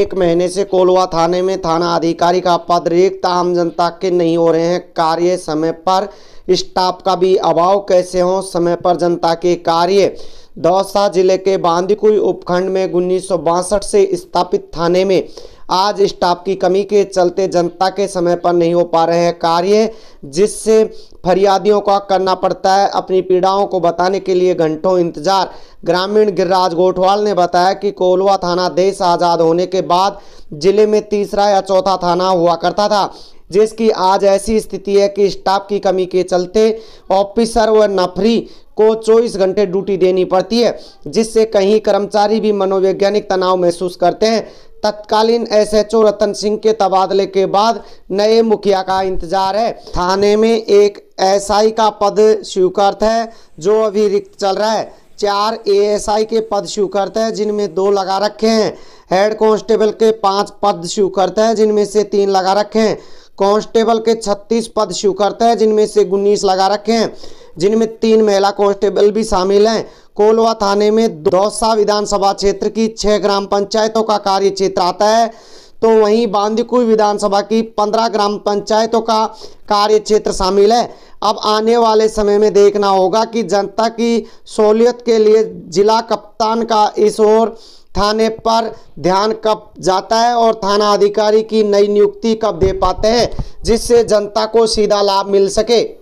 एक महीने से कोलवा थाने में थाना अधिकारी का पद रिक्त आम जनता के नहीं हो रहे हैं कार्य समय पर स्टाफ का भी अभाव कैसे हो समय पर जनता के कार्य दौसा जिले के बांदीकुई उपखंड में उन्नीस से स्थापित थाने में आज स्टाफ की कमी के चलते जनता के समय पर नहीं हो पा रहे हैं कार्य जिससे फरियादियों का करना पड़ता है अपनी पीड़ाओं को बताने के लिए घंटों इंतजार ग्रामीण गिरिराज गोठवाल ने बताया कि कोलवा थाना देश आज़ाद होने के बाद जिले में तीसरा या चौथा थाना हुआ करता था जिसकी आज ऐसी स्थिति है कि स्टाफ की कमी के चलते ऑफिसर व नफरी को चौबीस घंटे ड्यूटी देनी पड़ती है जिससे कहीं कर्मचारी भी मनोवैज्ञानिक तनाव महसूस करते हैं तत्कालीन एसएचओ रतन सिंह के तबादले के बाद नए मुखिया का इंतजार है थाने में एक एसआई का पद स्वीकृत है जो अभी रिक्त चल रहा है चार एएसआई के पद स्वीकृत हैं जिनमें दो लगा रखे हैं हेड कांस्टेबल के पांच पद स्वीकृत हैं जिनमें से तीन लगा रखे हैं कांस्टेबल के छत्तीस पद स्वीकृत हैं जिनमें से उन्नीस लगा रखे हैं जिनमें तीन महिला कांस्टेबल भी शामिल हैं कोलवा थाने में दौसा विधानसभा क्षेत्र की छः ग्राम पंचायतों का कार्य क्षेत्र आता है तो वहीं बांदीकुई विधानसभा की पंद्रह ग्राम पंचायतों का कार्य क्षेत्र शामिल है अब आने वाले समय में देखना होगा कि जनता की सहूलियत के लिए जिला कप्तान का इस ओर थाने पर ध्यान कब जाता है और थाना अधिकारी की नई नियुक्ति कब दे पाते हैं जिससे जनता को सीधा लाभ मिल सके